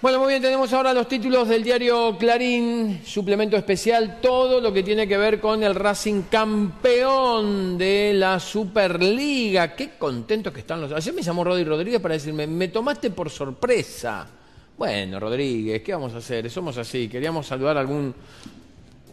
Bueno, muy bien, tenemos ahora los títulos del diario Clarín, suplemento especial, todo lo que tiene que ver con el Racing campeón de la Superliga. Qué contentos que están los... Ayer me llamó Rodri Rodríguez para decirme, me tomaste por sorpresa. Bueno, Rodríguez, ¿qué vamos a hacer? Somos así, queríamos saludar a algún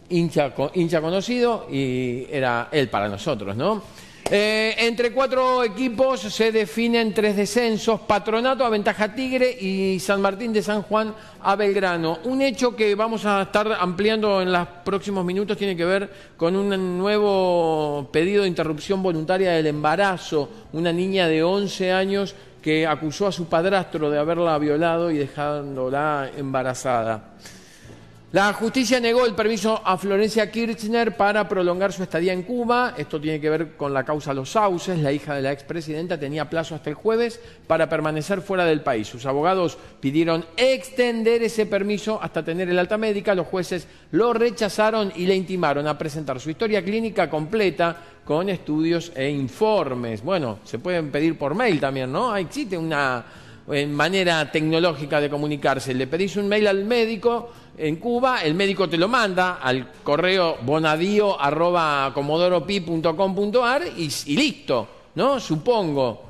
hincha, hincha conocido y era él para nosotros, ¿no? Eh, entre cuatro equipos se definen tres descensos, Patronato a ventaja Tigre y San Martín de San Juan a Belgrano. Un hecho que vamos a estar ampliando en los próximos minutos tiene que ver con un nuevo pedido de interrupción voluntaria del embarazo, una niña de 11 años que acusó a su padrastro de haberla violado y dejándola embarazada. La justicia negó el permiso a Florencia Kirchner para prolongar su estadía en Cuba. Esto tiene que ver con la causa Los Sauces. La hija de la expresidenta tenía plazo hasta el jueves para permanecer fuera del país. Sus abogados pidieron extender ese permiso hasta tener el alta médica. Los jueces lo rechazaron y le intimaron a presentar su historia clínica completa con estudios e informes. Bueno, se pueden pedir por mail también, ¿no? Existe una en manera tecnológica de comunicarse. Le pedís un mail al médico en Cuba, el médico te lo manda al correo bonadio@comodoro.pi.com.ar y, y listo, ¿no? Supongo.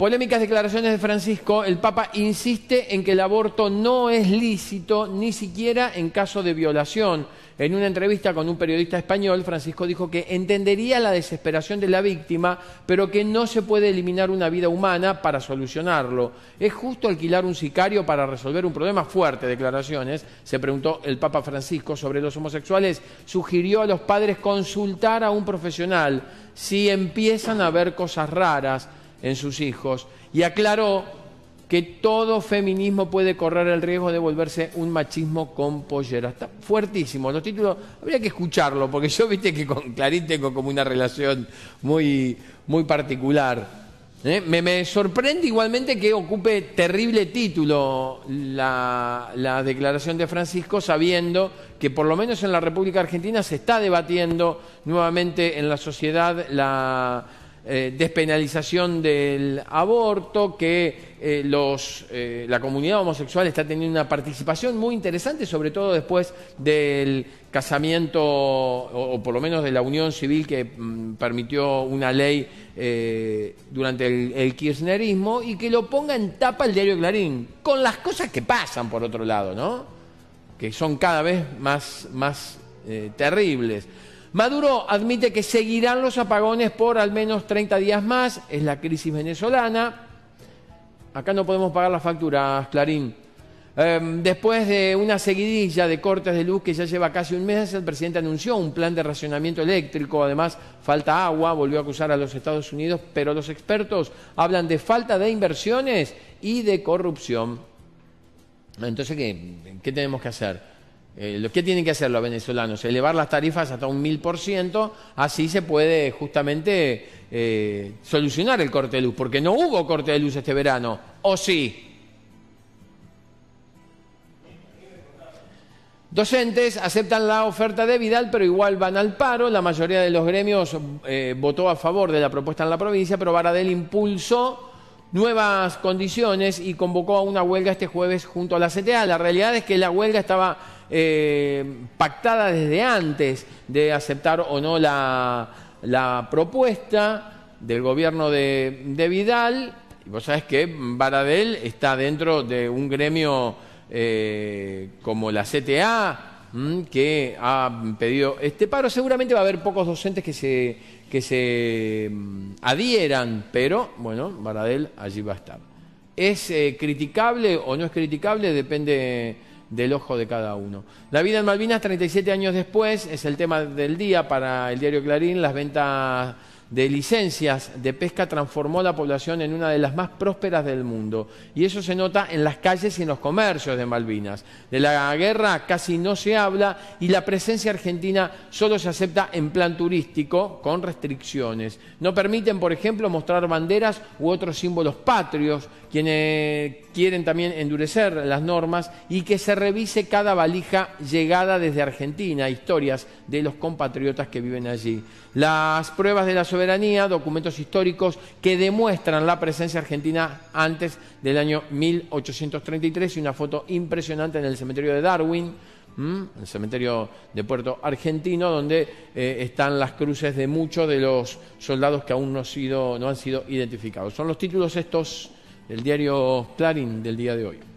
Polémicas declaraciones de Francisco, el Papa insiste en que el aborto no es lícito ni siquiera en caso de violación. En una entrevista con un periodista español, Francisco dijo que entendería la desesperación de la víctima, pero que no se puede eliminar una vida humana para solucionarlo. ¿Es justo alquilar un sicario para resolver un problema fuerte? Declaraciones, se preguntó el Papa Francisco sobre los homosexuales. Sugirió a los padres consultar a un profesional si empiezan a ver cosas raras en sus hijos y aclaró que todo feminismo puede correr el riesgo de volverse un machismo con pollera. Está fuertísimo. Los títulos habría que escucharlo, porque yo viste que con Clarín tengo como una relación muy, muy particular. ¿eh? Me, sorprende igualmente que ocupe terrible título la, la declaración de Francisco, sabiendo que por lo menos en la República Argentina se está debatiendo nuevamente en la sociedad la eh, despenalización del aborto, que eh, eh, la comunidad homosexual está teniendo una participación muy interesante, sobre todo después del casamiento, o, por lo menos de la unión civil que mm, permitió una ley durante el, kirchnerismo, y que lo ponga en tapa el diario Clarín, con las cosas que pasan, por otro lado, ¿no? que son cada vez más terribles. Maduro admite que seguirán los apagones por al menos 30 días más, es la crisis venezolana. Acá no podemos pagar las facturas, Clarín. Em, después de una seguidilla de cortes de luz que ya lleva casi un mes, el presidente anunció un plan de racionamiento eléctrico. Además, falta agua, volvió a acusar a los Estados Unidos, pero los expertos hablan de falta de inversiones y de corrupción. Entonces, qué tenemos que hacer? ¿Qué eh, lo que tienen que hacer los venezolanos, elevar las tarifas hasta un mil por ciento, así se puede justamente eh, solucionar el corte de luz, porque no hubo corte de luz este verano, ¿o sí? Docentes aceptan la oferta de Vidal, pero igual van al paro. La mayoría de los gremios eh, votó a favor de la propuesta en la provincia, pero Varadel impulsó nuevas condiciones y convocó a una huelga este jueves junto a la CTA. La realidad es que la huelga estaba eh, pactada desde antes de aceptar o no la, la propuesta del gobierno de, de Vidal. Y vos sabés que Baradel está dentro de un gremio eh, como la CTA, Mm, que ha pedido este paro. Seguramente va a haber pocos docentes que se, que se mm, adhieran, pero bueno, Baradel allí va a estar. ¿Es eh, criticable o no es criticable? Depende del ojo de cada uno. La vida en Malvinas, 37 años después, es el tema del día para el diario Clarín. Las ventas de licencias de pesca transformó la población en una de las más prósperas del mundo. Y eso se nota en las calles y en los comercios de Malvinas. De la guerra casi no se habla y la presencia argentina solo se acepta en plan turístico, con restricciones. No permiten, por ejemplo, mostrar banderas u otros símbolos patrios, quienes quieren también endurecer las normas y que se revise cada valija llegada desde Argentina, historias de los compatriotas que viven allí. Las pruebas de la soberanía soberanía, documentos históricos que demuestran la presencia argentina antes del año 1833 y una foto impresionante en el cementerio de Darwin, en el cementerio de Puerto Argentino, donde eh, están las cruces de muchos de los soldados que aún no, sido, no han sido identificados. Son los títulos estos del diario Clarín del día de hoy.